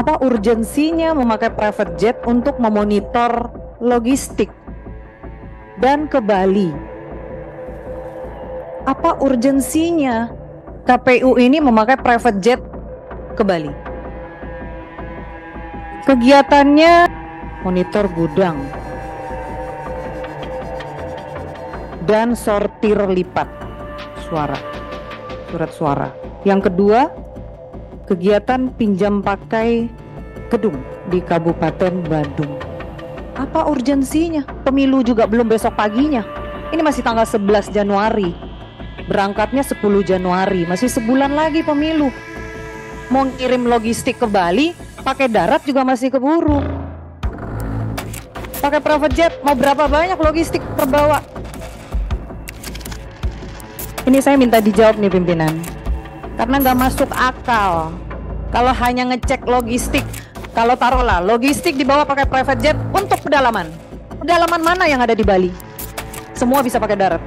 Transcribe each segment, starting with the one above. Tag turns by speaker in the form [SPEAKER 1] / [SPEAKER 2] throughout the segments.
[SPEAKER 1] apa urgensinya memakai private jet untuk memonitor logistik dan ke Bali. Apa urgensinya KPU ini memakai private jet ke Bali? Kegiatannya monitor gudang dan sortir lipat suara surat suara. Yang kedua, kegiatan pinjam pakai gedung di Kabupaten Bandung. Apa urgensinya? Pemilu juga belum besok paginya. Ini masih tanggal 11 Januari. Berangkatnya 10 Januari, masih sebulan lagi pemilu. Mau ngirim logistik ke Bali, pakai darat juga masih keburu. Pakai private jet, mau berapa banyak logistik terbawa? Ini saya minta dijawab nih pimpinan karena nggak masuk akal. Kalau hanya ngecek logistik, kalau taruhlah logistik dibawa pakai private jet untuk pedalaman. Pedalaman mana yang ada di Bali? Semua bisa pakai darat.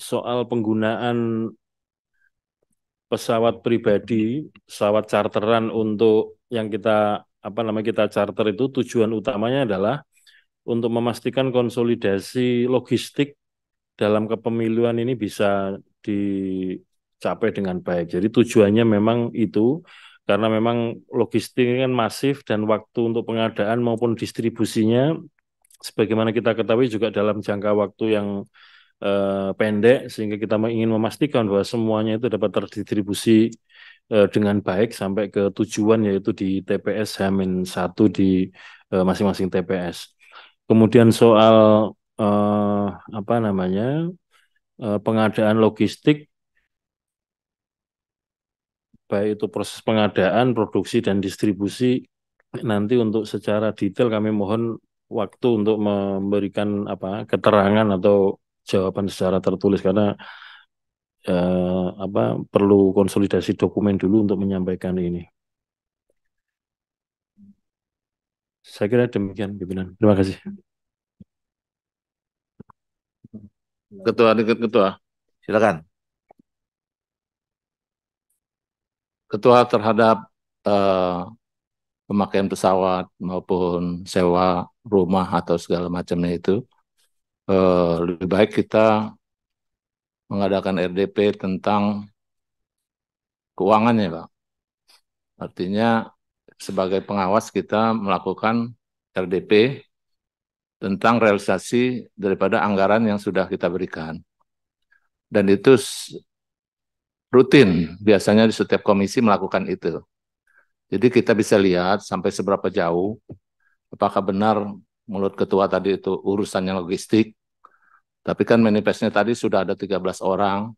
[SPEAKER 2] Soal penggunaan pesawat pribadi, pesawat charteran untuk yang kita apa namanya kita charter itu tujuan utamanya adalah untuk memastikan konsolidasi logistik dalam kepemiluan ini bisa dicapai dengan baik. Jadi tujuannya memang itu karena memang logistik ini kan masif dan waktu untuk pengadaan maupun distribusinya sebagaimana kita ketahui juga dalam jangka waktu yang eh, pendek sehingga kita ingin memastikan bahwa semuanya itu dapat terdistribusi eh, dengan baik sampai ke tujuan yaitu di TPS H-1 di eh, masing-masing eh, TPS. Kemudian soal uh, apa namanya uh, pengadaan logistik, baik itu proses pengadaan, produksi dan distribusi nanti untuk secara detail kami mohon waktu untuk memberikan apa keterangan atau jawaban secara tertulis karena eh, apa perlu konsolidasi dokumen dulu untuk menyampaikan ini. Saya kira demikian pimpinan. Terima kasih. Ketua,
[SPEAKER 3] ketua. Silakan. Ketua terhadap uh, pemakaian pesawat maupun sewa rumah atau segala macamnya itu uh, lebih baik kita mengadakan RDP tentang keuangannya, Pak. Artinya sebagai pengawas kita melakukan RDP tentang realisasi daripada anggaran yang sudah kita berikan. Dan itu rutin, biasanya di setiap komisi melakukan itu. Jadi kita bisa lihat sampai seberapa jauh, apakah benar mulut ketua tadi itu urusannya logistik, tapi kan manifestnya tadi sudah ada 13 orang,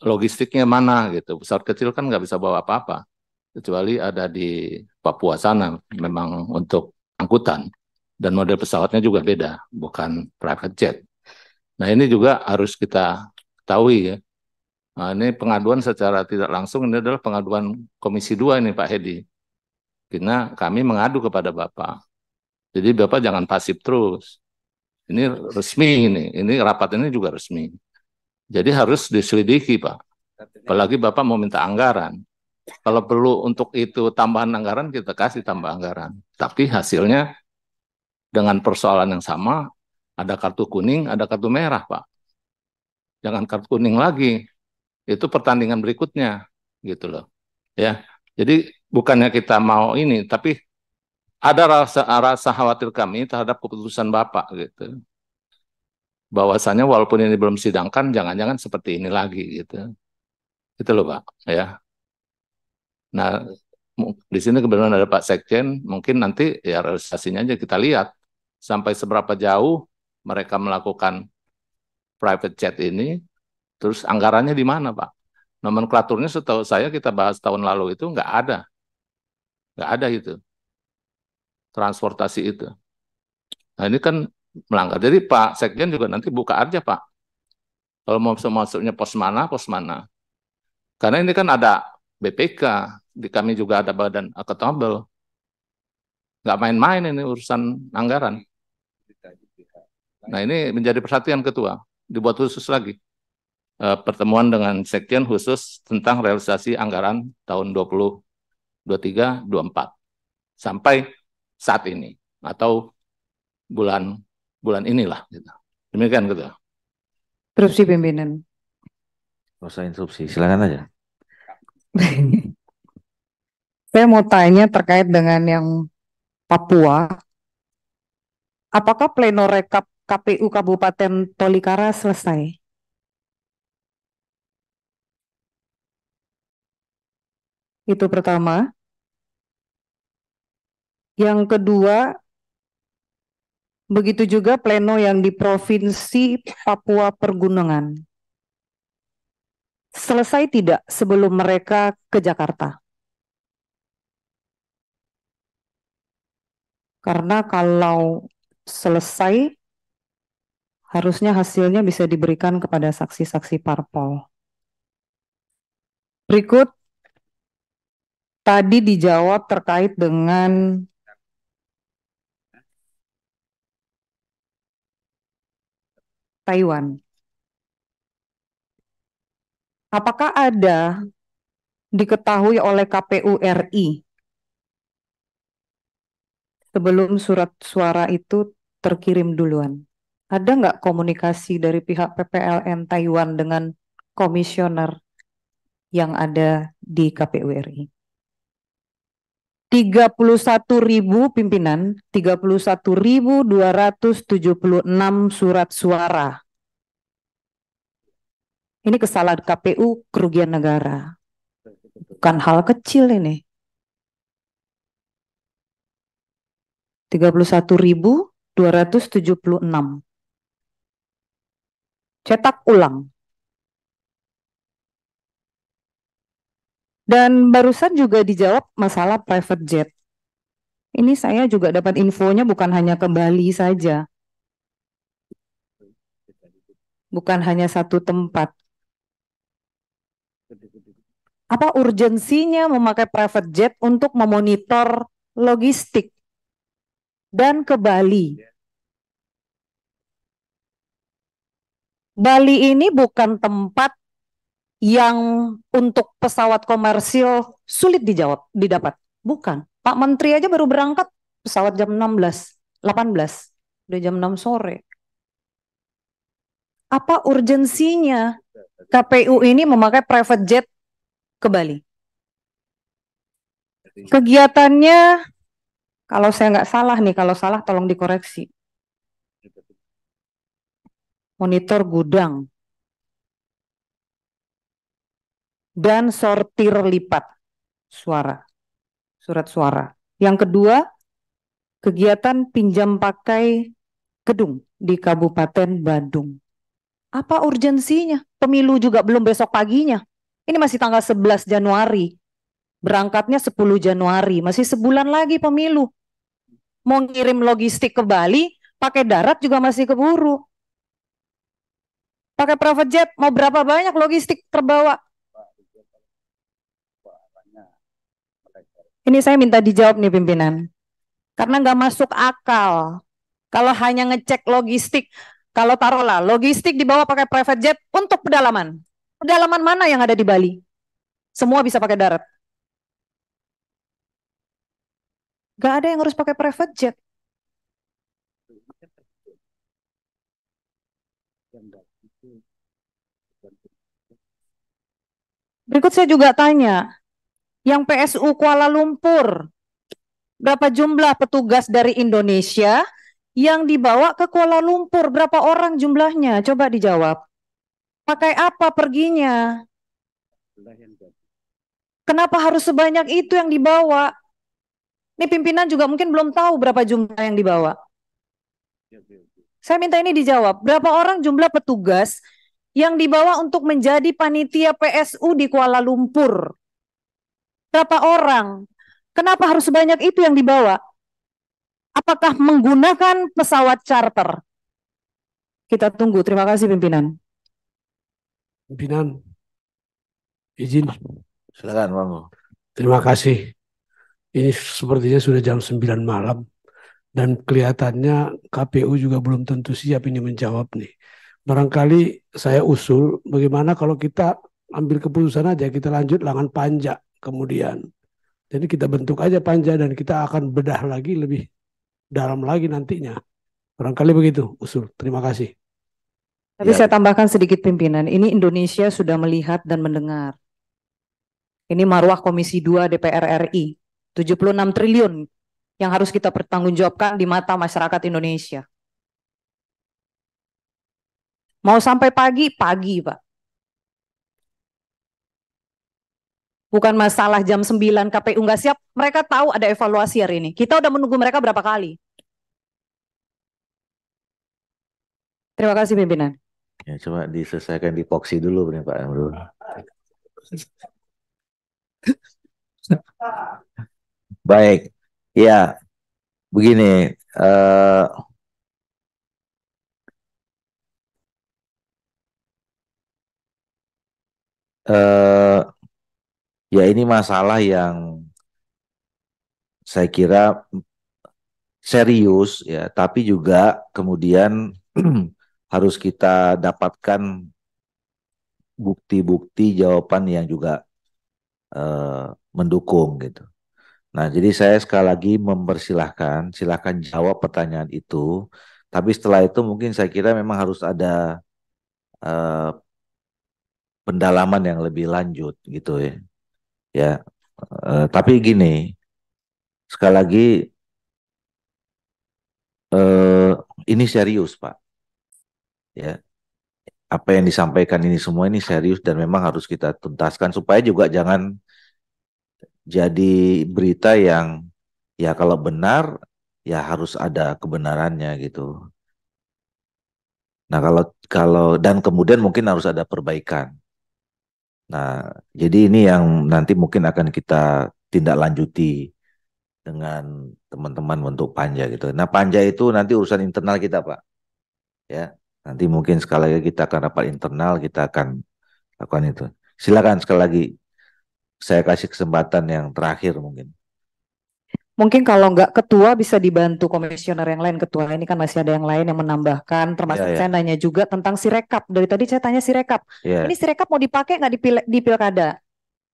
[SPEAKER 3] logistiknya mana gitu, pesawat kecil kan nggak bisa bawa apa-apa kecuali ada di Papua sana memang untuk angkutan dan model pesawatnya juga beda, bukan private jet. Nah ini juga harus kita ketahui ya. Nah, ini pengaduan secara tidak langsung ini adalah pengaduan Komisi 2 ini Pak Hedi. Karena kami mengadu kepada Bapak. Jadi Bapak jangan pasif terus. Ini resmi ini, ini rapat ini juga resmi. Jadi harus diselidiki Pak. Apalagi Bapak mau minta anggaran. Kalau perlu untuk itu tambahan anggaran kita kasih tambah anggaran. Tapi hasilnya dengan persoalan yang sama ada kartu kuning, ada kartu merah, Pak. Jangan kartu kuning lagi. Itu pertandingan berikutnya gitu loh. Ya. Jadi bukannya kita mau ini, tapi ada rasa rasa khawatir kami terhadap keputusan Bapak gitu. Bahwasanya walaupun ini belum sidangkan jangan-jangan seperti ini lagi gitu. Itu loh, Pak, ya. Nah, di sini kebetulan ada Pak Sekjen, mungkin nanti ya realisasinya aja kita lihat sampai seberapa jauh mereka melakukan private chat ini, terus anggarannya di mana Pak? Nomenklaturnya setahu saya kita bahas tahun lalu itu nggak ada. Nggak ada itu. Transportasi itu. Nah ini kan melanggar. Jadi Pak Sekjen juga nanti buka aja Pak. Kalau mau masuknya pos mana, pos mana. Karena ini kan ada BPK, di kami juga ada badan akuntabel. Nggak main-main ini urusan anggaran. Nah ini menjadi perhatian ketua, dibuat khusus lagi. E, pertemuan dengan sekjen khusus tentang realisasi anggaran tahun 2023-24 sampai saat ini atau bulan bulan inilah. Gitu. Demikian ketua.
[SPEAKER 1] instruksi pimpinan.
[SPEAKER 4] masa instruksi silakan aja.
[SPEAKER 1] Saya mau tanya terkait dengan yang Papua. Apakah pleno rekap KPU Kabupaten Tolikara selesai? Itu pertama. Yang kedua, begitu juga pleno yang di Provinsi Papua Pergunungan. Selesai tidak sebelum mereka ke Jakarta? Karena kalau selesai, harusnya hasilnya bisa diberikan kepada saksi-saksi parpol. Berikut, tadi dijawab terkait dengan Taiwan. Apakah ada diketahui oleh KPU RI sebelum surat suara itu terkirim duluan? Ada nggak komunikasi dari pihak PPLN Taiwan dengan komisioner yang ada di KPU RI? 31 ribu pimpinan, 31.276 surat suara. Ini kesalahan KPU kerugian negara. Bukan hal kecil ini. 31.276. Cetak ulang. Dan barusan juga dijawab masalah private jet. Ini saya juga dapat infonya bukan hanya ke Bali saja. Bukan hanya satu tempat. Apa urgensinya memakai private jet untuk memonitor logistik? dan ke Bali. Bali ini bukan tempat yang untuk pesawat komersil sulit dijawab, didapat. Bukan. Pak Menteri aja baru berangkat pesawat jam 16, 18, udah jam 6 sore. Apa urgensinya KPU ini memakai private jet ke Bali? Kegiatannya kalau saya nggak salah nih, kalau salah tolong dikoreksi. Monitor gudang. Dan sortir lipat suara, surat suara. Yang kedua, kegiatan pinjam pakai gedung di Kabupaten Bandung. Apa urgensinya? Pemilu juga belum besok paginya. Ini masih tanggal 11 Januari. Berangkatnya 10 Januari, masih sebulan lagi pemilu mau ngirim logistik ke Bali pakai darat juga masih keburu pakai private jet mau berapa banyak logistik terbawa ini saya minta dijawab nih pimpinan karena nggak masuk akal kalau hanya ngecek logistik kalau taruhlah logistik dibawa pakai private jet untuk pedalaman pedalaman mana yang ada di Bali semua bisa pakai darat Gak ada yang harus pakai private jet. Berikut saya juga tanya, yang PSU Kuala Lumpur, berapa jumlah petugas dari Indonesia yang dibawa ke Kuala Lumpur? Berapa orang jumlahnya? Coba dijawab. Pakai apa perginya? Kenapa harus sebanyak itu yang dibawa? Ini pimpinan juga mungkin belum tahu berapa jumlah yang dibawa. Saya minta ini dijawab. Berapa orang jumlah petugas yang dibawa untuk menjadi panitia PSU di Kuala Lumpur? Berapa orang? Kenapa harus sebanyak itu yang dibawa? Apakah menggunakan pesawat charter? Kita tunggu. Terima kasih pimpinan.
[SPEAKER 5] Pimpinan, izin. Silakan, Bang. Terima kasih. Ini sepertinya sudah jam 9 malam dan kelihatannya KPU juga belum tentu siap ini menjawab nih. Barangkali saya usul bagaimana kalau kita ambil keputusan aja kita lanjut langan panjang kemudian. Jadi kita bentuk aja panja dan kita akan bedah lagi lebih dalam lagi nantinya. Barangkali begitu usul. Terima kasih.
[SPEAKER 1] Tapi ya. saya tambahkan sedikit pimpinan. Ini Indonesia sudah melihat dan mendengar. Ini marwah Komisi 2 DPR RI. 76 triliun yang harus kita pertanggungjawabkan di mata masyarakat Indonesia. Mau sampai pagi? Pagi, Pak. Bukan masalah jam 9 KPU nggak siap, mereka tahu ada evaluasi hari ini. Kita udah menunggu mereka berapa kali. Terima kasih pimpinan.
[SPEAKER 4] Ya, coba diselesaikan di Poksi dulu Pak Amrul. Baik, ya begini. Uh, uh, ya ini masalah yang saya kira serius ya, tapi juga kemudian harus kita dapatkan bukti-bukti jawaban yang juga uh, mendukung gitu. Nah, jadi saya sekali lagi mempersilahkan, silahkan jawab pertanyaan itu. Tapi setelah itu mungkin saya kira memang harus ada uh, pendalaman yang lebih lanjut gitu ya. Ya, uh, tapi gini, sekali lagi uh, ini serius Pak. Ya, apa yang disampaikan ini semua ini serius dan memang harus kita tuntaskan supaya juga jangan jadi berita yang ya kalau benar ya harus ada kebenarannya gitu. Nah kalau kalau dan kemudian mungkin harus ada perbaikan. Nah jadi ini yang nanti mungkin akan kita tindak lanjuti dengan teman-teman untuk panja gitu. Nah panja itu nanti urusan internal kita pak. Ya nanti mungkin sekali lagi kita akan rapat internal kita akan lakukan itu. Silakan sekali lagi saya kasih kesempatan yang terakhir mungkin.
[SPEAKER 1] Mungkin kalau nggak ketua bisa dibantu komisioner yang lain. Ketua ini kan masih ada yang lain yang menambahkan. Termasuk yeah, yeah. saya nanya juga tentang sirekap. Dari tadi saya tanya sirekap. Yeah. Ini sirekap mau dipakai nggak di, pil di pilkada?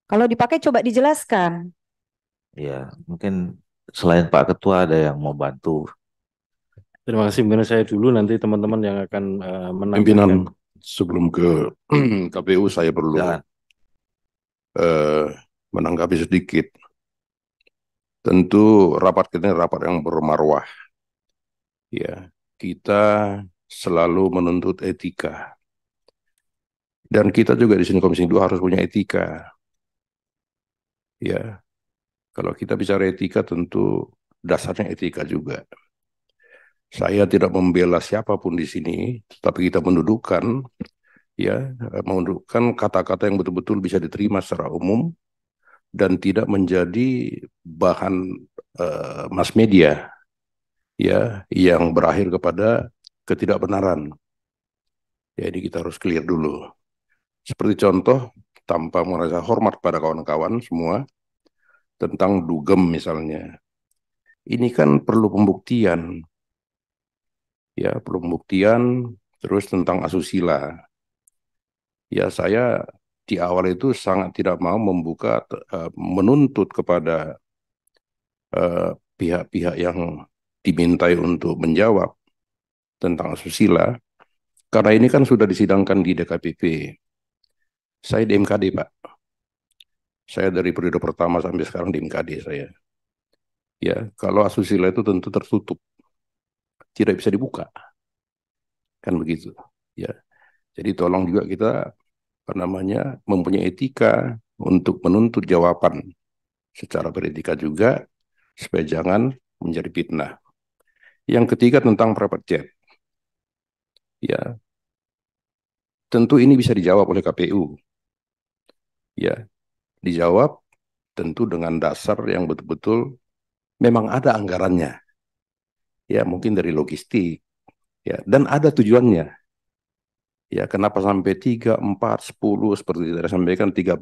[SPEAKER 1] Kalau dipakai coba dijelaskan.
[SPEAKER 4] Ya, mungkin selain Pak Ketua ada yang mau bantu.
[SPEAKER 2] Terima kasih Mungkin saya dulu. Nanti teman-teman yang akan uh, eh, menanggungkan. Pimpinan
[SPEAKER 4] sebelum
[SPEAKER 6] ke KPU saya perlu. Jangan. Eh, menanggapi sedikit. Tentu rapat kita ini rapat yang bermarwah. Ya, kita selalu menuntut etika. Dan kita juga di sini Komisi 2 harus punya etika. Ya. Kalau kita bicara etika tentu dasarnya etika juga. Saya tidak membela siapapun di sini, tetapi kita mendudukkan ya eh, menunjukkan kata-kata yang betul-betul bisa diterima secara umum dan tidak menjadi bahan uh, mass media ya yang berakhir kepada ketidakbenaran. Jadi kita harus clear dulu. Seperti contoh tanpa merasa hormat pada kawan-kawan semua tentang dugem misalnya. Ini kan perlu pembuktian. Ya, perlu pembuktian terus tentang asusila ya saya di awal itu sangat tidak mau membuka eh, menuntut kepada eh, pihak-pihak uh, yang dimintai untuk menjawab tentang susila karena ini kan sudah disidangkan di DKPP. Saya di MKD, Pak. Saya dari periode pertama sampai sekarang di MKD saya. Ya, kalau asusila itu tentu tertutup. Tidak bisa dibuka. Kan begitu, ya. Jadi tolong juga kita apa namanya mempunyai etika untuk menuntut jawaban secara beretika juga supaya jangan menjadi fitnah. Yang ketiga tentang private jet. Ya. Tentu ini bisa dijawab oleh KPU. Ya. Dijawab tentu dengan dasar yang betul-betul memang ada anggarannya. Ya, mungkin dari logistik. Ya, dan ada tujuannya Ya, kenapa sampai 3, 4, 10 seperti tidak sampaikan 13?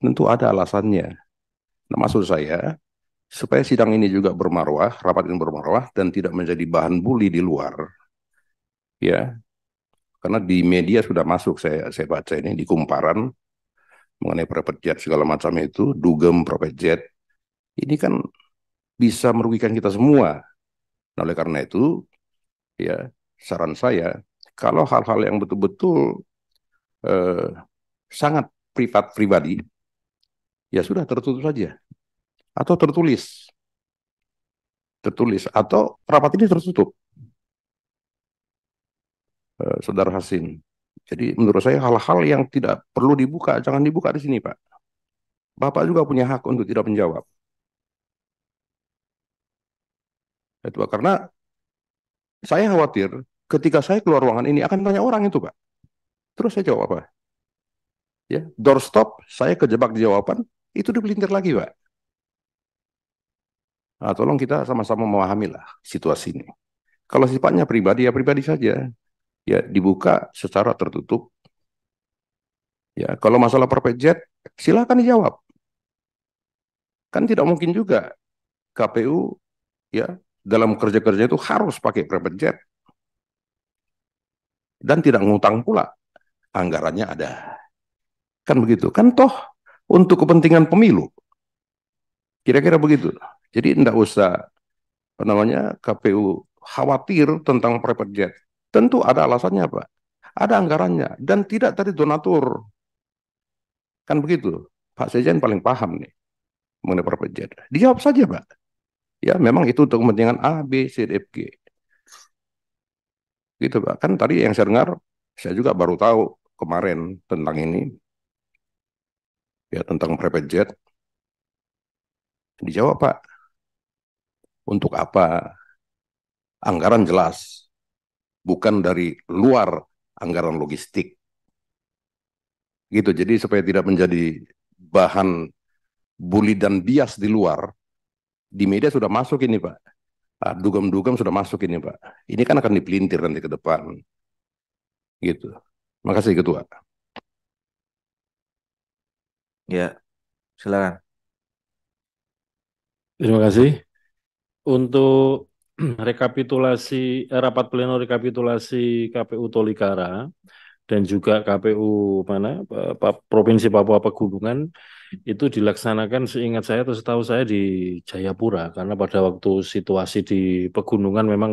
[SPEAKER 6] Tentu ada alasannya. Nah, maksud saya supaya sidang ini juga bermarwah, rapat ini bermarwah dan tidak menjadi bahan bully di luar. Ya. Karena di media sudah masuk saya saya baca ini di kumparan mengenai private jet segala macam itu, dugem private jet. Ini kan bisa merugikan kita semua. Nah, oleh karena itu, ya saran saya kalau hal-hal yang betul-betul eh, sangat privat pribadi, ya sudah tertutup saja atau tertulis, tertulis atau rapat ini tertutup, eh, saudara Hasin. Jadi menurut saya hal-hal yang tidak perlu dibuka jangan dibuka di sini Pak. Bapak juga punya hak untuk tidak menjawab. Itu karena saya khawatir ketika saya keluar ruangan ini akan tanya orang itu pak terus saya jawab apa ya doorstop saya kejebak di jawaban itu dipelintir lagi pak nah, tolong kita sama-sama memahami lah situasi ini kalau sifatnya pribadi ya pribadi saja ya dibuka secara tertutup ya kalau masalah perpejet, jet silakan dijawab kan tidak mungkin juga KPU ya dalam kerja-kerja itu harus pakai private jet dan tidak ngutang pula. Anggarannya ada. Kan begitu. Kan toh untuk kepentingan pemilu. Kira-kira begitu. Jadi tidak usah apa namanya KPU khawatir tentang private jet. Tentu ada alasannya Pak. Ada anggarannya dan tidak tadi donatur. Kan begitu. Pak Sejen paling paham nih mengenai private jet. Dijawab saja Pak. Ya memang itu untuk kepentingan A, B, C, D, F, G gitu pak kan tadi yang saya dengar saya juga baru tahu kemarin tentang ini ya tentang private jet dijawab pak untuk apa anggaran jelas bukan dari luar anggaran logistik gitu jadi supaya tidak menjadi bahan bully dan bias di luar di media sudah masuk ini pak dugam-dugam sudah masuk ini Pak. Ini kan akan dipelintir nanti ke depan. Gitu. Makasih Ketua.
[SPEAKER 2] Ya, silakan. Terima kasih. Untuk rekapitulasi eh, rapat pleno rekapitulasi KPU Tolikara, dan juga KPU mana Provinsi Papua Pegunungan itu dilaksanakan seingat saya atau setahu saya di Jayapura karena pada waktu situasi di pegunungan memang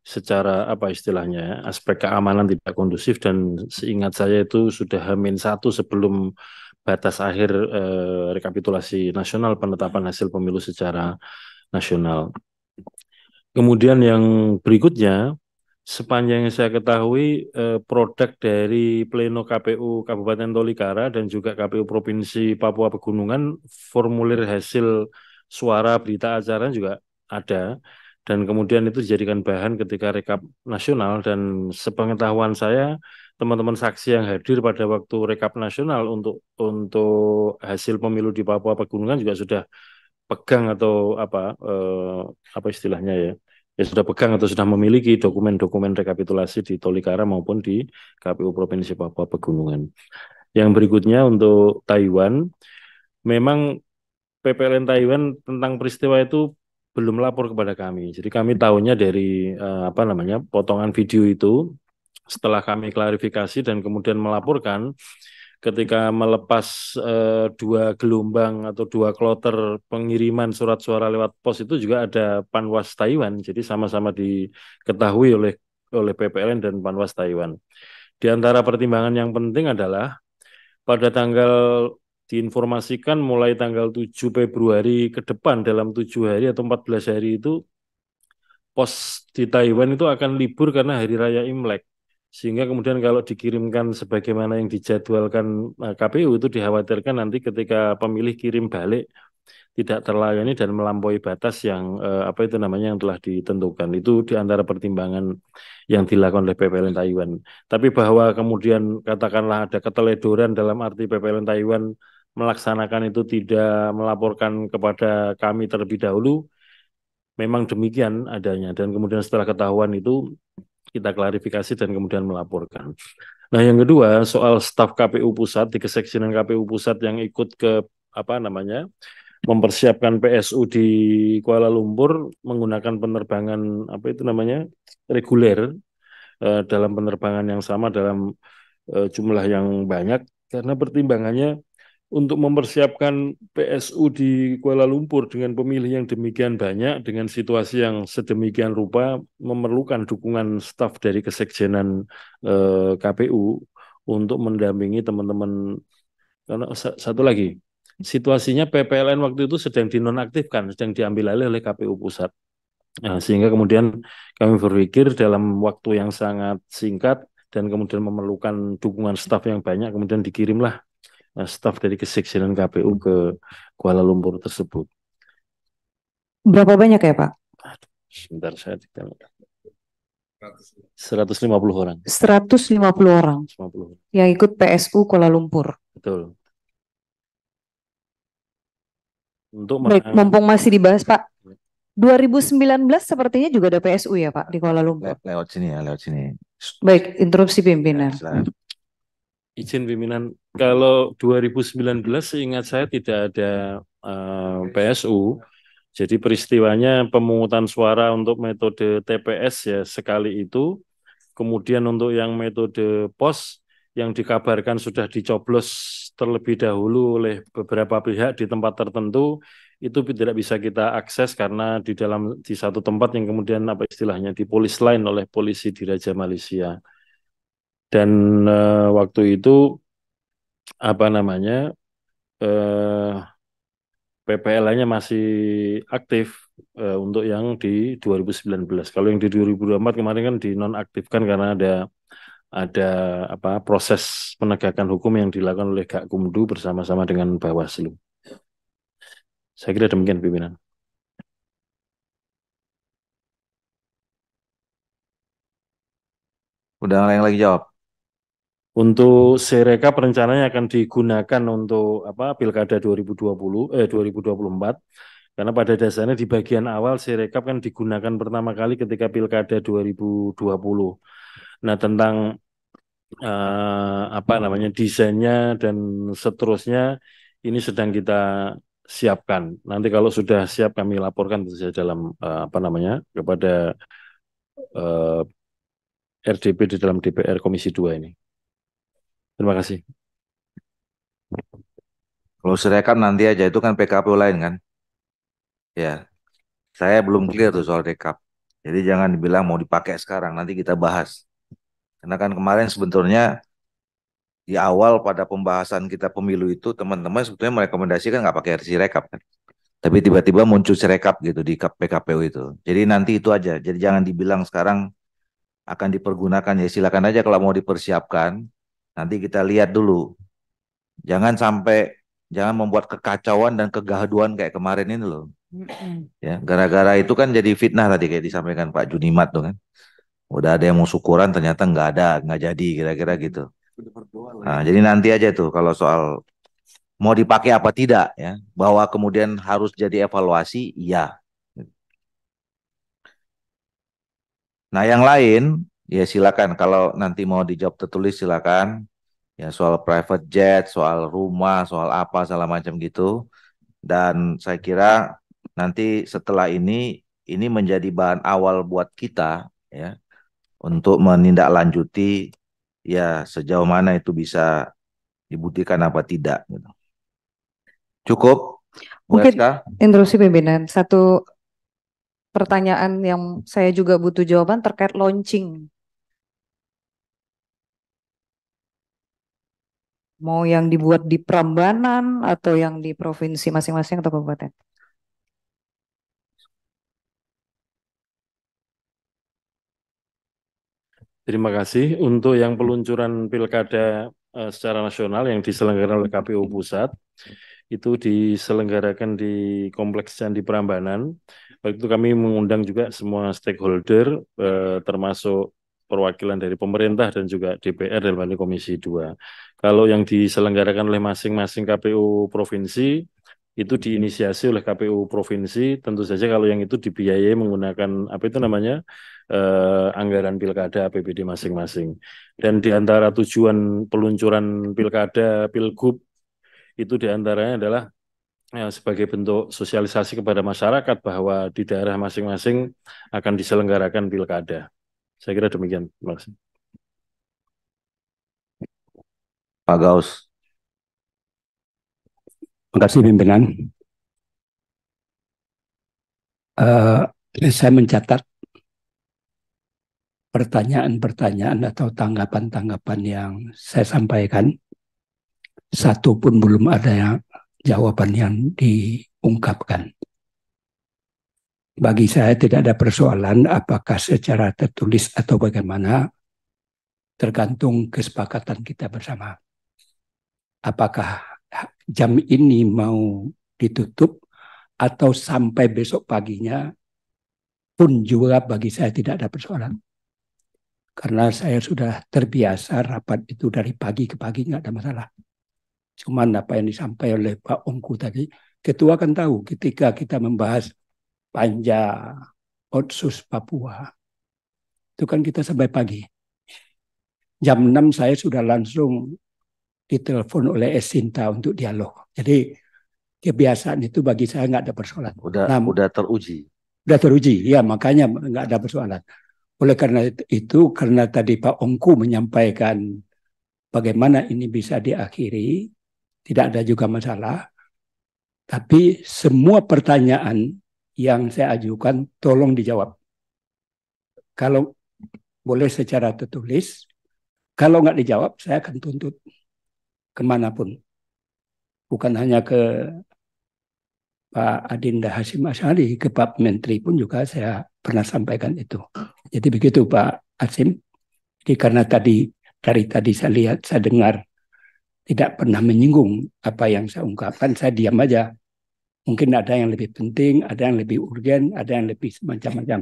[SPEAKER 2] secara apa istilahnya aspek keamanan tidak kondusif dan seingat saya itu sudah hamin satu sebelum batas akhir eh, rekapitulasi nasional penetapan hasil pemilu secara nasional. Kemudian yang berikutnya sepanjang yang saya ketahui eh, produk dari pleno KPU Kabupaten Tolikara dan juga KPU Provinsi Papua Pegunungan formulir hasil suara berita acara juga ada dan kemudian itu dijadikan bahan ketika rekap nasional dan sepengetahuan saya teman-teman saksi yang hadir pada waktu rekap nasional untuk untuk hasil pemilu di Papua Pegunungan juga sudah pegang atau apa eh, apa istilahnya ya ya sudah pegang atau sudah memiliki dokumen-dokumen rekapitulasi di Tolikara maupun di KPU Provinsi Papua Pegunungan. Yang berikutnya untuk Taiwan, memang PPLN Taiwan tentang peristiwa itu belum lapor kepada kami. Jadi kami tahunya dari uh, apa namanya potongan video itu setelah kami klarifikasi dan kemudian melaporkan ketika melepas uh, dua gelombang atau dua kloter pengiriman surat suara lewat pos itu juga ada Panwas Taiwan. Jadi sama-sama diketahui oleh oleh PPLN dan Panwas Taiwan. Di antara pertimbangan yang penting adalah pada tanggal diinformasikan mulai tanggal 7 Februari ke depan dalam tujuh hari atau 14 hari itu pos di Taiwan itu akan libur karena hari raya Imlek sehingga kemudian kalau dikirimkan sebagaimana yang dijadwalkan eh, KPU itu dikhawatirkan nanti ketika pemilih kirim balik tidak terlayani dan melampaui batas yang eh, apa itu namanya yang telah ditentukan itu di antara pertimbangan yang dilakukan oleh PPLN Taiwan. Tapi bahwa kemudian katakanlah ada keteledoran dalam arti PPLN Taiwan melaksanakan itu tidak melaporkan kepada kami terlebih dahulu memang demikian adanya dan kemudian setelah ketahuan itu kita klarifikasi dan kemudian melaporkan. Nah, yang kedua soal staf KPU pusat di keseksinan KPU pusat yang ikut ke apa namanya mempersiapkan PSU di Kuala Lumpur menggunakan penerbangan apa itu namanya reguler eh, dalam penerbangan yang sama dalam eh, jumlah yang banyak karena pertimbangannya untuk mempersiapkan PSU di Kuala Lumpur dengan pemilih yang demikian banyak, dengan situasi yang sedemikian rupa, memerlukan dukungan staf dari kesekjenan eh, KPU untuk mendampingi teman-teman. Karena satu lagi, situasinya PPLN waktu itu sedang dinonaktifkan, sedang diambil alih oleh KPU pusat. Nah, sehingga kemudian kami berpikir dalam waktu yang sangat singkat dan kemudian memerlukan dukungan staf yang banyak, kemudian dikirimlah Eh, staf dari kesekjenan KPU ke Kuala Lumpur tersebut.
[SPEAKER 1] Berapa banyak ya Pak?
[SPEAKER 2] Sebentar saya tidak 150 orang. 150 orang. 150.
[SPEAKER 1] Yang ikut PSU Kuala Lumpur.
[SPEAKER 2] Betul. Untuk Baik, mumpung
[SPEAKER 1] masih dibahas Pak. 2019 ya. sepertinya juga ada PSU ya Pak di Kuala Lumpur. Le lewat sini ya, lewat sini. Baik, interupsi pimpinan. Ya,
[SPEAKER 2] Izin pimpinan kalau 2019 seingat saya tidak ada uh, eh, PSU. Jadi peristiwanya pemungutan suara untuk metode TPS ya sekali itu. Kemudian untuk yang metode pos yang dikabarkan sudah dicoblos terlebih dahulu oleh beberapa pihak di tempat tertentu itu tidak bisa kita akses karena di dalam di satu tempat yang kemudian apa istilahnya di polis lain oleh polisi di Raja Malaysia. Dan uh, waktu itu apa namanya eh, ppl nya masih aktif eh, untuk yang di 2019. Kalau yang di 2024 kemarin kan dinonaktifkan karena ada ada apa proses penegakan hukum yang dilakukan oleh Kumdu bersama-sama dengan Bawaslu. Saya kira demikian pimpinan. Udah yang lagi jawab? Untuk Sereka perencananya akan digunakan untuk apa Pilkada 2020 eh 2024 karena pada dasarnya di bagian awal Sirekap kan digunakan pertama kali ketika Pilkada 2020. Nah, tentang uh, apa namanya desainnya dan seterusnya ini sedang kita siapkan. Nanti kalau sudah siap kami laporkan tentu saja dalam uh, apa namanya kepada uh, eh, RDP di dalam DPR Komisi 2 ini. Terima kasih.
[SPEAKER 4] Kalau Sirekap nanti aja itu kan PKPU lain kan? Ya, saya belum clear tuh soal rekap. Jadi jangan dibilang mau dipakai sekarang, nanti kita bahas. Karena kan kemarin sebetulnya di awal pada pembahasan kita pemilu itu teman-teman sebetulnya merekomendasikan nggak pakai RC rekap kan. Tapi tiba-tiba muncul serekap gitu di PKPU itu. Jadi nanti itu aja. Jadi jangan dibilang sekarang akan dipergunakan ya silakan aja kalau mau dipersiapkan Nanti kita lihat dulu. Jangan sampai jangan membuat kekacauan dan kegaduhan kayak kemarin ini loh. Ya, gara-gara itu kan jadi fitnah tadi kayak disampaikan Pak Junimat tuh kan. Udah ada yang mau syukuran ternyata nggak ada, nggak jadi kira-kira gitu. Nah, jadi nanti aja tuh kalau soal mau dipakai apa tidak ya, bahwa kemudian harus jadi evaluasi, iya. Nah, yang lain Ya silakan kalau nanti mau dijawab tertulis silakan. Ya soal private jet, soal rumah, soal apa segala macam gitu. Dan saya kira nanti setelah ini ini menjadi bahan awal buat kita ya untuk menindaklanjuti ya sejauh mana itu bisa dibuktikan apa tidak gitu. Cukup. Mungkin
[SPEAKER 1] interupsi pimpinan satu pertanyaan yang saya juga butuh jawaban terkait launching Mau yang dibuat di Prambanan atau yang di provinsi masing-masing atau kabupaten?
[SPEAKER 2] Terima kasih. Untuk yang peluncuran pilkada eh, secara nasional yang diselenggarakan oleh KPU Pusat, itu diselenggarakan di Kompleks Candi Prambanan. Waktu itu kami mengundang juga semua stakeholder, eh, termasuk perwakilan dari pemerintah dan juga DPR dalam hal Komisi 2. Kalau yang diselenggarakan oleh masing-masing KPU provinsi itu hmm. diinisiasi oleh KPU provinsi, tentu saja kalau yang itu dibiayai menggunakan apa itu namanya eh, anggaran pilkada APBD masing-masing. Dan di antara tujuan peluncuran pilkada pilgub itu diantaranya adalah ya, sebagai bentuk sosialisasi kepada masyarakat bahwa di daerah masing-masing akan diselenggarakan pilkada. Saya kira demikian. Terima kasih.
[SPEAKER 7] Pak Gaus. Terima kasih pimpinan. Uh, eh, saya mencatat pertanyaan-pertanyaan atau tanggapan-tanggapan yang saya sampaikan. Satu pun belum ada yang jawaban yang diungkapkan bagi saya tidak ada persoalan apakah secara tertulis atau bagaimana, tergantung kesepakatan kita bersama. Apakah jam ini mau ditutup atau sampai besok paginya pun juga bagi saya tidak ada persoalan. Karena saya sudah terbiasa rapat itu dari pagi ke pagi nggak ada masalah. Cuman apa yang disampaikan oleh Pak Ongku tadi, ketua kan tahu ketika kita membahas Panja, Otsus Papua. Itu kan kita sampai pagi. Jam 6 saya sudah langsung ditelepon oleh Esinta untuk dialog. Jadi kebiasaan itu bagi saya nggak ada persoalan. Udah, nah, udah teruji. Udah teruji, ya makanya nggak ada persoalan. Oleh karena itu, karena tadi Pak Ongku menyampaikan bagaimana ini bisa diakhiri, tidak ada juga masalah. Tapi semua pertanyaan yang saya ajukan tolong dijawab. Kalau boleh secara tertulis, kalau nggak dijawab saya akan tuntut kemanapun. Bukan hanya ke Pak Adinda Hasim Asyari, ke Pak Menteri pun juga saya pernah sampaikan itu. Jadi begitu Pak Asim. Jadi karena tadi dari tadi saya lihat, saya dengar tidak pernah menyinggung apa yang saya ungkapkan, saya diam aja. Mungkin ada yang lebih penting, ada yang lebih urgen, ada yang lebih macam-macam.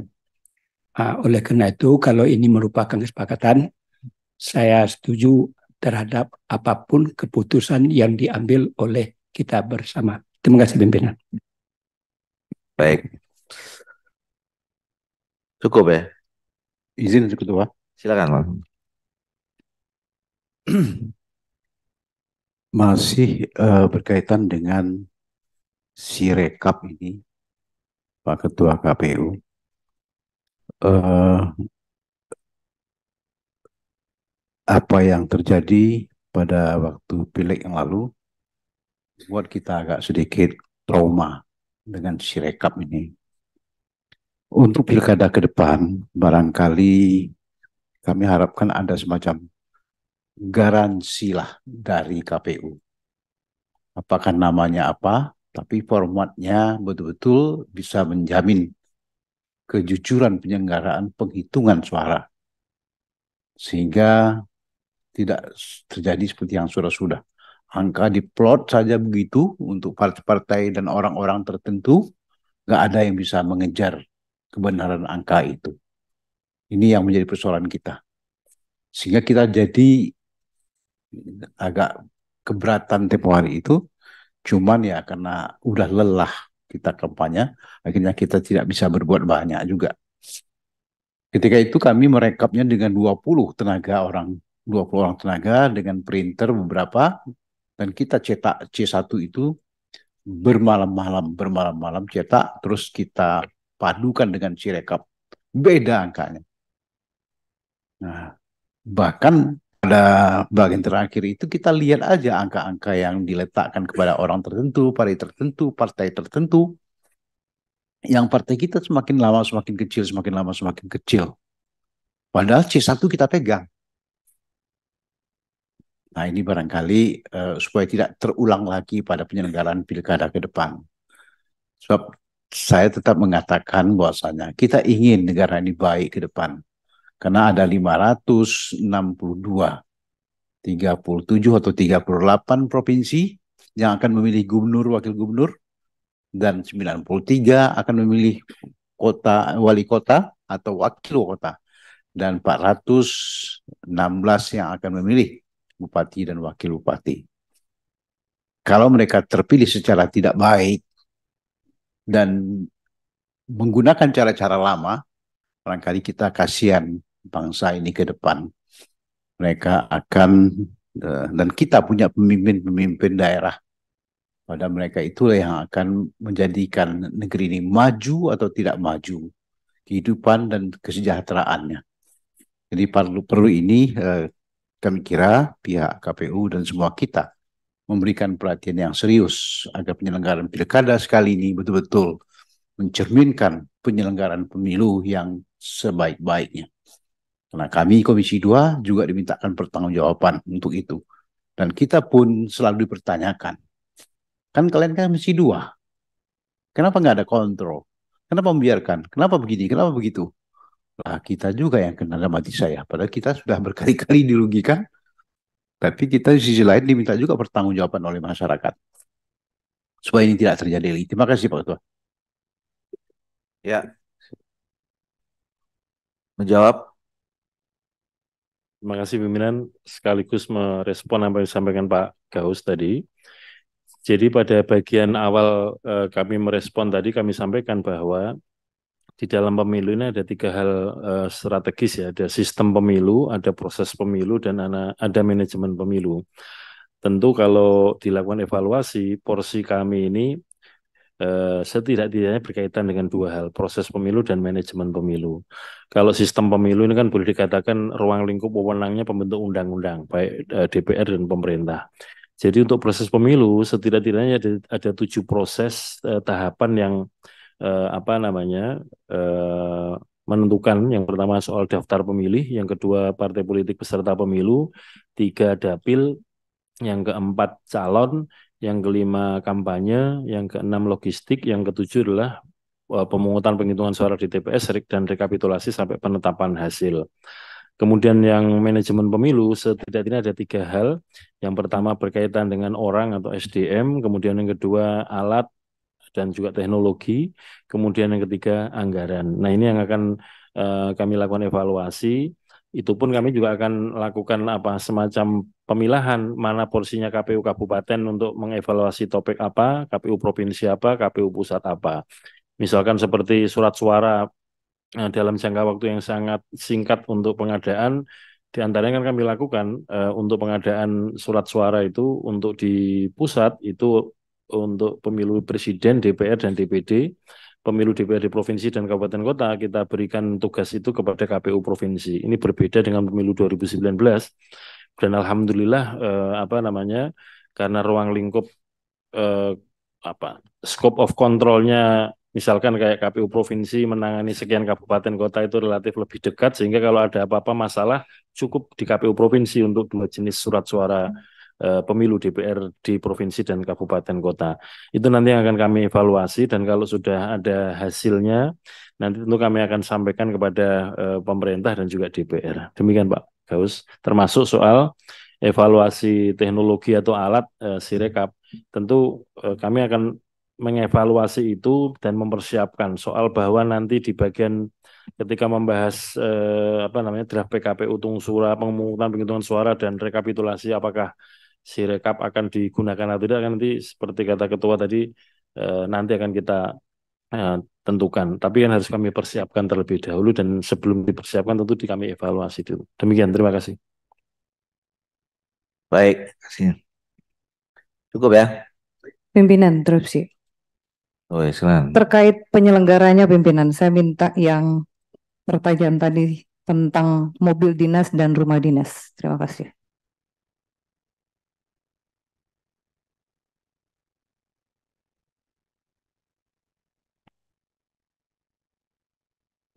[SPEAKER 7] Uh, ah, oleh karena itu, kalau ini merupakan kesepakatan, saya setuju terhadap apapun keputusan yang diambil oleh kita bersama. Terima kasih pimpinan.
[SPEAKER 4] Baik. Cukup ya? Izin cukup, tua. Silakan, Pak.
[SPEAKER 8] Masih uh, berkaitan dengan si rekap ini Pak Ketua KPU eh, apa yang terjadi pada waktu pilek yang lalu buat kita agak sedikit trauma dengan si rekap ini. Untuk pilkada ke depan, barangkali kami harapkan ada semacam garansi lah dari KPU. Apakah namanya apa? tapi formatnya betul-betul bisa menjamin kejujuran penyelenggaraan penghitungan suara sehingga tidak terjadi seperti yang sudah-sudah angka diplot saja begitu untuk partai-partai dan orang-orang tertentu nggak ada yang bisa mengejar kebenaran angka itu ini yang menjadi persoalan kita sehingga kita jadi agak keberatan tempo hari itu Cuman ya karena udah lelah kita kampanye, akhirnya kita tidak bisa berbuat banyak juga. Ketika itu kami merekapnya dengan 20 tenaga orang, 20 orang tenaga dengan printer beberapa dan kita cetak C1 itu bermalam-malam, bermalam-malam cetak terus kita padukan dengan Cirekap. Beda angkanya. Nah, bahkan pada bagian terakhir itu kita lihat aja angka-angka yang diletakkan kepada orang tertentu, partai tertentu, partai tertentu. Yang partai kita semakin lama semakin kecil, semakin lama semakin kecil. Padahal C1 kita pegang. Nah ini barangkali uh, supaya tidak terulang lagi pada penyelenggaraan pilkada ke depan. Sebab saya tetap mengatakan bahwasanya kita ingin negara ini baik ke depan. Karena ada 562, 37 atau 38 provinsi yang akan memilih gubernur, wakil gubernur, dan 93 akan memilih kota wali kota atau wakil kota dan 416 yang akan memilih bupati dan wakil bupati. Kalau mereka terpilih secara tidak baik dan menggunakan cara-cara lama, barangkali kita kasihan bangsa ini ke depan. Mereka akan eh, dan kita punya pemimpin-pemimpin daerah. Pada mereka itulah yang akan menjadikan negeri ini maju atau tidak maju, kehidupan dan kesejahteraannya. Jadi perlu perlu ini eh, kami kira pihak KPU dan semua kita memberikan perhatian yang serius agar penyelenggaraan pilkada sekali ini betul-betul mencerminkan penyelenggaraan pemilu yang sebaik-baiknya. Karena kami Komisi 2 juga dimintakan pertanggungjawaban untuk itu. Dan kita pun selalu dipertanyakan. Kan kalian kan Komisi 2. Kenapa nggak ada kontrol? Kenapa membiarkan? Kenapa begini? Kenapa begitu? Nah, kita juga yang kena mati saya. Padahal kita sudah berkali-kali dirugikan. Tapi kita di sisi lain diminta juga pertanggungjawaban oleh masyarakat. Supaya ini tidak terjadi lagi. Terima kasih Pak Ketua.
[SPEAKER 2] Ya. Menjawab Terima kasih pimpinan sekaligus merespon apa yang disampaikan Pak Gaus tadi. Jadi pada bagian awal eh, kami merespon tadi kami sampaikan bahwa di dalam pemilu ini ada tiga hal eh, strategis ya, ada sistem pemilu, ada proses pemilu dan ada, ada manajemen pemilu. Tentu kalau dilakukan evaluasi porsi kami ini Eh, setidak-tidaknya berkaitan dengan dua hal, proses pemilu dan manajemen pemilu. Kalau sistem pemilu ini kan boleh dikatakan ruang lingkup wewenangnya pembentuk undang-undang, baik eh, DPR dan pemerintah. Jadi untuk proses pemilu setidak-tidaknya ada, ada tujuh proses eh, tahapan yang eh, apa namanya eh, menentukan yang pertama soal daftar pemilih, yang kedua partai politik peserta pemilu, tiga dapil, yang keempat calon, yang kelima kampanye, yang keenam logistik, yang ketujuh adalah eh, pemungutan penghitungan suara di TPS dan rekapitulasi sampai penetapan hasil. Kemudian yang manajemen pemilu setidaknya ada tiga hal. Yang pertama berkaitan dengan orang atau SDM, kemudian yang kedua alat dan juga teknologi, kemudian yang ketiga anggaran. Nah ini yang akan uh, kami lakukan evaluasi. Itu pun kami juga akan lakukan apa semacam pemilahan mana porsinya KPU kabupaten untuk mengevaluasi topik apa, KPU provinsi apa, KPU pusat apa. Misalkan seperti surat suara eh, dalam jangka waktu yang sangat singkat untuk pengadaan, di antaranya kan kami lakukan eh, untuk pengadaan surat suara itu untuk di pusat itu untuk pemilu presiden, DPR dan DPD, pemilu DPR di provinsi dan kabupaten kota kita berikan tugas itu kepada KPU provinsi. Ini berbeda dengan pemilu 2019 dan alhamdulillah uh, apa namanya karena ruang lingkup eh, apa scope of controlnya misalkan kayak KPU provinsi menangani sekian kabupaten kota itu relatif lebih dekat sehingga kalau ada apa-apa masalah cukup di KPU provinsi untuk dua jenis surat suara uh, pemilu DPR di provinsi dan kabupaten kota. Itu nanti akan kami evaluasi dan kalau sudah ada hasilnya nanti tentu kami akan sampaikan kepada uh, pemerintah dan juga DPR. Demikian Pak. Gaus, termasuk soal evaluasi teknologi atau alat e, Sirekap. Tentu e, kami akan mengevaluasi itu dan mempersiapkan soal bahwa nanti di bagian ketika membahas eh, apa namanya draft PKPU suara pengumuman penghitungan suara dan rekapitulasi apakah si rekap akan digunakan atau tidak kan nanti seperti kata ketua tadi eh, nanti akan kita Eh, tentukan. Tapi yang harus kami persiapkan terlebih dahulu dan sebelum dipersiapkan tentu di kami evaluasi dulu. Demikian, terima kasih. Baik, kasih cukup ya.
[SPEAKER 1] Pimpinan terus
[SPEAKER 2] Oh,
[SPEAKER 4] ya,
[SPEAKER 1] Terkait penyelenggaranya pimpinan, saya minta yang pertanyaan tadi tentang mobil dinas dan rumah dinas. Terima kasih.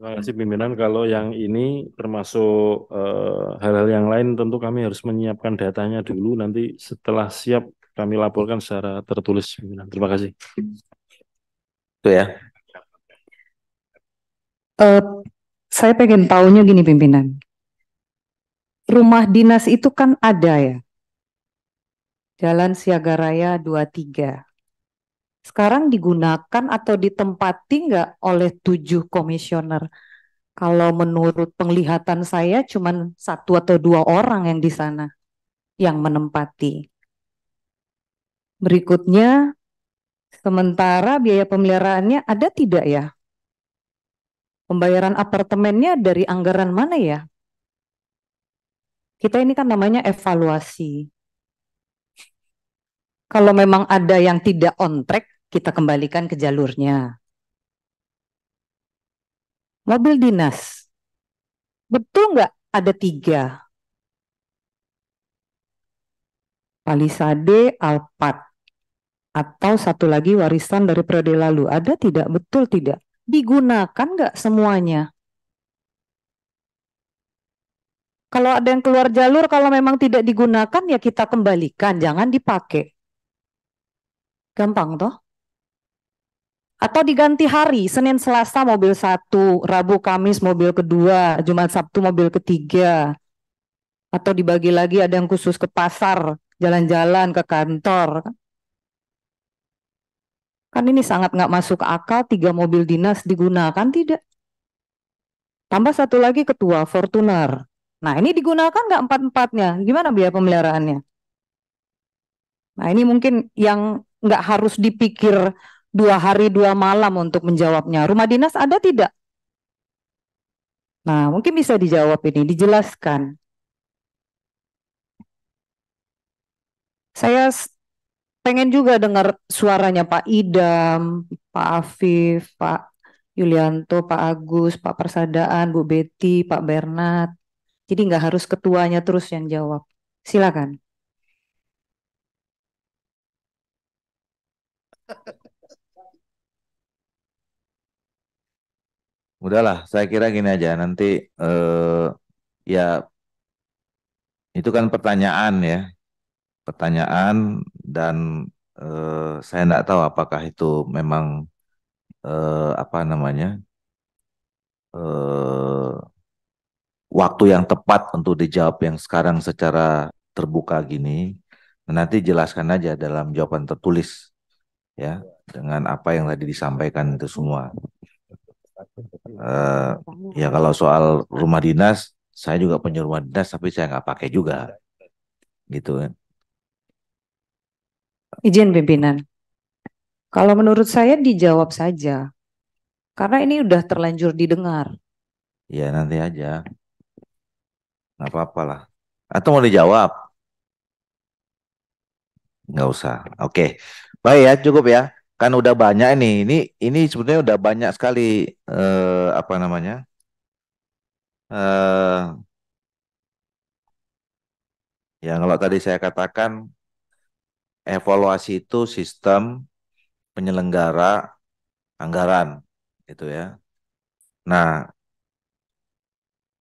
[SPEAKER 2] Terima kasih pimpinan. Kalau yang ini termasuk eh, hal-hal uh, yang lain, tentu kami harus menyiapkan datanya dulu. Nanti setelah siap kami laporkan secara tertulis pimpinan. Terima kasih. Itu ya.
[SPEAKER 1] Uh, saya pengen tahunya gini pimpinan. Rumah dinas itu kan ada ya. Jalan Siaga Raya 23 sekarang digunakan atau ditempati nggak oleh tujuh komisioner? Kalau menurut penglihatan saya cuma satu atau dua orang yang di sana yang menempati. Berikutnya, sementara biaya pemeliharaannya ada tidak ya? Pembayaran apartemennya dari anggaran mana ya? Kita ini kan namanya evaluasi. Kalau memang ada yang tidak on track, kita kembalikan ke jalurnya. Mobil dinas. Betul nggak ada tiga? Palisade, Alpat. atau satu lagi warisan dari periode lalu. Ada tidak? Betul tidak? Digunakan nggak semuanya? Kalau ada yang keluar jalur, kalau memang tidak digunakan ya kita kembalikan, jangan dipakai. Gampang toh? Atau diganti hari, Senin Selasa mobil satu, Rabu Kamis mobil kedua, Jumat Sabtu mobil ketiga. Atau dibagi lagi ada yang khusus ke pasar, jalan-jalan ke kantor. Kan ini sangat nggak masuk akal tiga mobil dinas digunakan tidak. Tambah satu lagi ketua Fortuner. Nah ini digunakan nggak empat-empatnya? Gimana biaya pemeliharaannya? Nah ini mungkin yang nggak harus dipikir dua hari dua malam untuk menjawabnya. Rumah dinas ada tidak? Nah, mungkin bisa dijawab ini, dijelaskan. Saya pengen juga dengar suaranya Pak Idam, Pak Afif, Pak Yulianto, Pak Agus, Pak Persadaan, Bu Betty, Pak Bernard. Jadi nggak harus ketuanya terus yang jawab. Silakan.
[SPEAKER 4] Udahlah, saya kira gini aja. Nanti eh, ya itu kan pertanyaan ya, pertanyaan dan eh, saya tidak tahu apakah itu memang eh, apa namanya eh, waktu yang tepat untuk dijawab yang sekarang secara terbuka gini. Nanti jelaskan aja dalam jawaban tertulis ya dengan apa yang tadi disampaikan itu semua. Uh, ya kalau soal rumah dinas, saya juga punya rumah dinas tapi saya nggak pakai juga, gitu kan?
[SPEAKER 1] Izin pimpinan. Kalau menurut saya dijawab saja, karena ini udah terlanjur didengar.
[SPEAKER 4] Ya nanti aja, nggak apa-apa lah. Atau mau dijawab? Nggak usah. Oke. Okay. Baik ya, cukup ya. Kan udah banyak nih. Ini ini sebenarnya udah banyak sekali eh, apa namanya? Eh, ya kalau tadi saya katakan evaluasi itu sistem penyelenggara anggaran itu ya. Nah,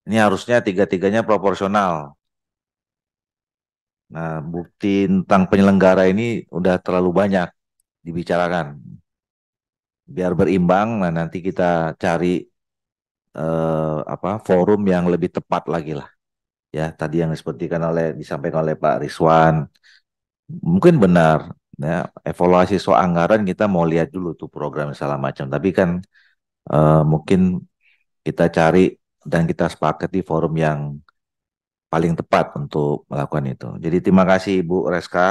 [SPEAKER 4] ini harusnya tiga-tiganya proporsional. Nah, bukti tentang penyelenggara ini udah terlalu banyak dibicarakan. Biar berimbang, nah nanti kita cari eh, apa forum yang lebih tepat lagi lah. Ya, tadi yang kan oleh disampaikan oleh Pak Rizwan, mungkin benar. Ya, evaluasi soal anggaran kita mau lihat dulu tuh program salah macam. Tapi kan eh, mungkin kita cari dan kita sepakati forum yang paling tepat untuk melakukan itu. Jadi terima kasih Ibu Reska,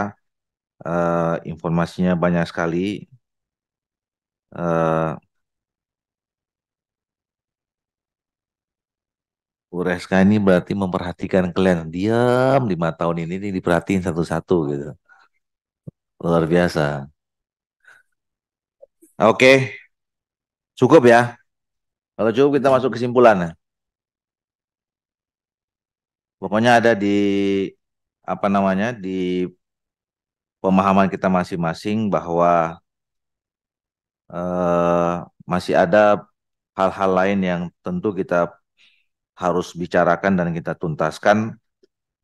[SPEAKER 4] uh, informasinya banyak sekali. Uh, Bu Reska ini berarti memperhatikan klien diam lima tahun ini, ini diperhatiin satu-satu gitu. Luar biasa. Oke, cukup ya. Kalau cukup kita masuk kesimpulan pokoknya ada di apa namanya di pemahaman kita masing-masing bahwa uh, masih ada hal-hal lain yang tentu kita harus bicarakan dan kita tuntaskan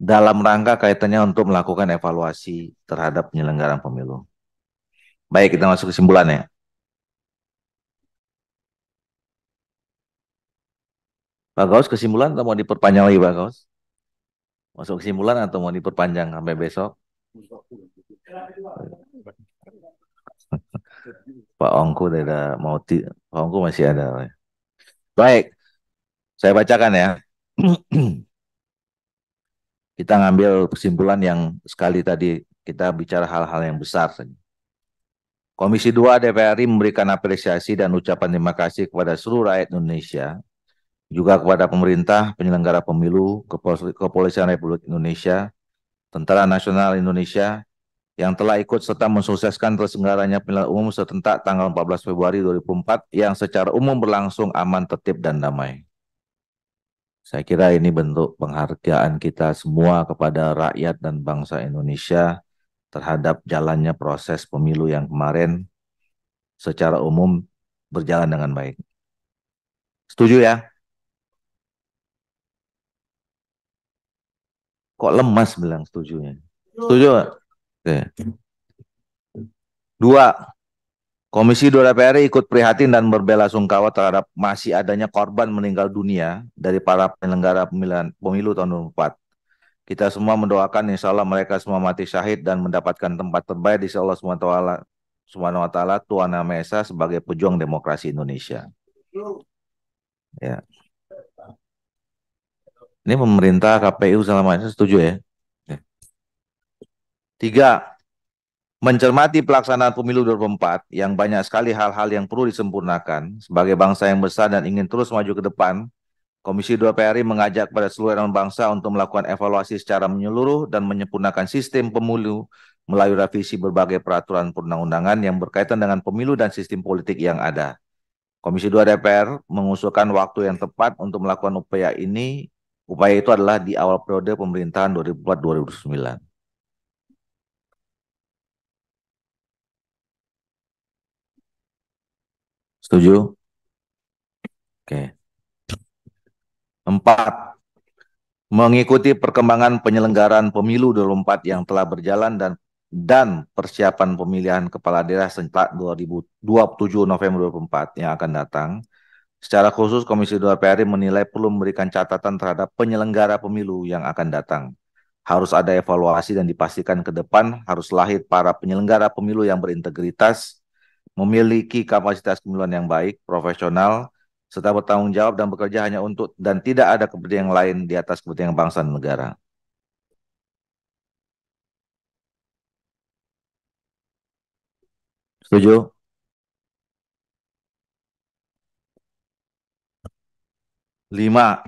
[SPEAKER 4] dalam rangka kaitannya untuk melakukan evaluasi terhadap penyelenggaraan pemilu. Baik, kita masuk kesimpulannya. Pak Gaus, kesimpulan atau mau diperpanjang lagi Pak Gaus? Masuk kesimpulan atau mau diperpanjang sampai besok? Pak Ongku tidak mau ti Pak Ongku masih ada. Baik, saya bacakan ya. kita ngambil kesimpulan yang sekali tadi kita bicara hal-hal yang besar Komisi 2 DPR RI memberikan apresiasi dan ucapan terima kasih kepada seluruh rakyat Indonesia juga kepada pemerintah, penyelenggara pemilu, Kepolisian Republik Indonesia, Tentara Nasional Indonesia, yang telah ikut serta mensukseskan terselenggaranya pemilihan umum setentak tanggal 14 Februari 2004 yang secara umum berlangsung aman, tertib, dan damai. Saya kira ini bentuk penghargaan kita semua kepada rakyat dan bangsa Indonesia terhadap jalannya proses pemilu yang kemarin secara umum berjalan dengan baik. Setuju ya? Kok lemas bilang setuju setujunya? Setuju? Oke. Dua, Komisi 2 DPR ikut prihatin dan berbela sungkawa terhadap masih adanya korban meninggal dunia dari para penyelenggara pemilihan pemilu tahun 2004. Kita semua mendoakan insya Allah mereka semua mati syahid dan mendapatkan tempat terbaik di Allah SWT, Subhanahu wa taala Tuhan Yang sebagai pejuang demokrasi Indonesia. Ya. Ini pemerintah, KPU, selama ini setuju ya? ya. Tiga, mencermati pelaksanaan pemilu 2024 yang banyak sekali hal-hal yang perlu disempurnakan sebagai bangsa yang besar dan ingin terus maju ke depan, Komisi 2 PRI mengajak pada seluruh elemen bangsa untuk melakukan evaluasi secara menyeluruh dan menyempurnakan sistem pemilu melalui revisi berbagai peraturan perundang-undangan yang berkaitan dengan pemilu dan sistem politik yang ada. Komisi 2 DPR mengusulkan waktu yang tepat untuk melakukan upaya ini Upaya itu adalah di awal periode pemerintahan 2004-2009. Setuju? Oke. Empat, mengikuti perkembangan penyelenggaraan pemilu 2004 yang telah berjalan dan dan persiapan pemilihan kepala daerah sejak 2027 November 2024 yang akan datang Secara khusus, Komisi 2 PRI menilai perlu memberikan catatan terhadap penyelenggara pemilu yang akan datang. Harus ada evaluasi dan dipastikan ke depan harus lahir para penyelenggara pemilu yang berintegritas, memiliki kapasitas pemiluan yang baik, profesional, serta bertanggung jawab dan bekerja hanya untuk dan tidak ada kepentingan lain di atas kepentingan bangsa dan negara. Setuju? 5.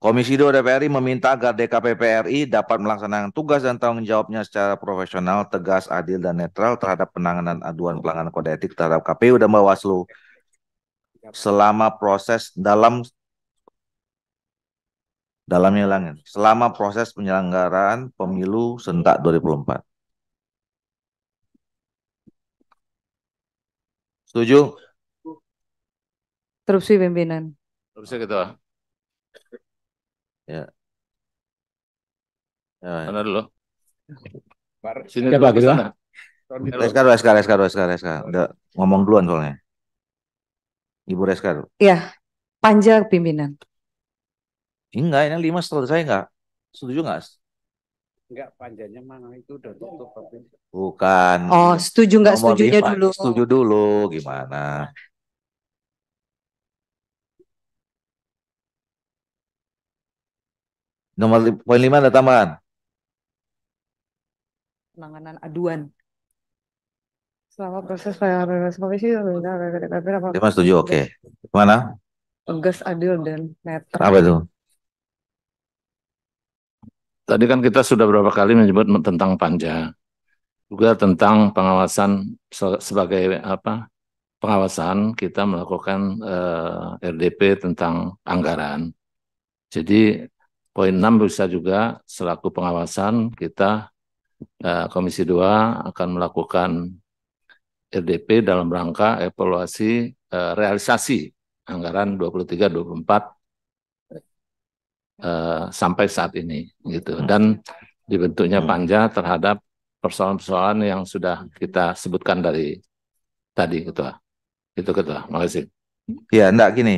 [SPEAKER 4] Komisi 2 DPR RI meminta agar DKPP RI dapat melaksanakan tugas dan tanggung jawabnya secara profesional, tegas, adil, dan netral terhadap penanganan aduan pelanggaran kode etik terhadap KPU dan Bawaslu selama proses dalam dalam hilangin selama proses penyelenggaraan pemilu sentak 2024. Setuju?
[SPEAKER 1] Terusi pimpinan
[SPEAKER 3] bisa gitu.
[SPEAKER 4] Ya. ya. Ya. Mana dulu? Sini Siapa gitu lah? Reskar, eh, Reskar, Reskar, Reskar, Reskar. Udah ngomong duluan soalnya. Ibu Reskar.
[SPEAKER 1] Iya. panjang pimpinan.
[SPEAKER 4] Enggak, ini lima setelah saya enggak. Setuju enggak?
[SPEAKER 8] Enggak, panjangnya mana itu udah tutup.
[SPEAKER 4] Bukan. Oh,
[SPEAKER 1] setuju enggak setujunya dulu. Setuju
[SPEAKER 4] dulu, gimana? Nomor poin lima ada tambahan.
[SPEAKER 1] Penanganan aduan. Selama proses layanan apa lima setuju,
[SPEAKER 4] oke. Okay. Mana?
[SPEAKER 1] Tegas, adil, dan netral. Apa
[SPEAKER 4] itu?
[SPEAKER 3] Tadi kan kita sudah berapa kali menyebut tentang panja, juga tentang pengawasan sebagai apa pengawasan kita melakukan eh, RDP tentang anggaran. Jadi Poin 6 bisa juga selaku pengawasan kita eh, Komisi 2 akan melakukan RDP dalam rangka evaluasi eh, realisasi anggaran 23 24 Uh, sampai saat ini gitu dan dibentuknya hmm. panja terhadap persoalan-persoalan
[SPEAKER 4] yang sudah kita sebutkan dari tadi ketua itu ketua makasih ya enggak gini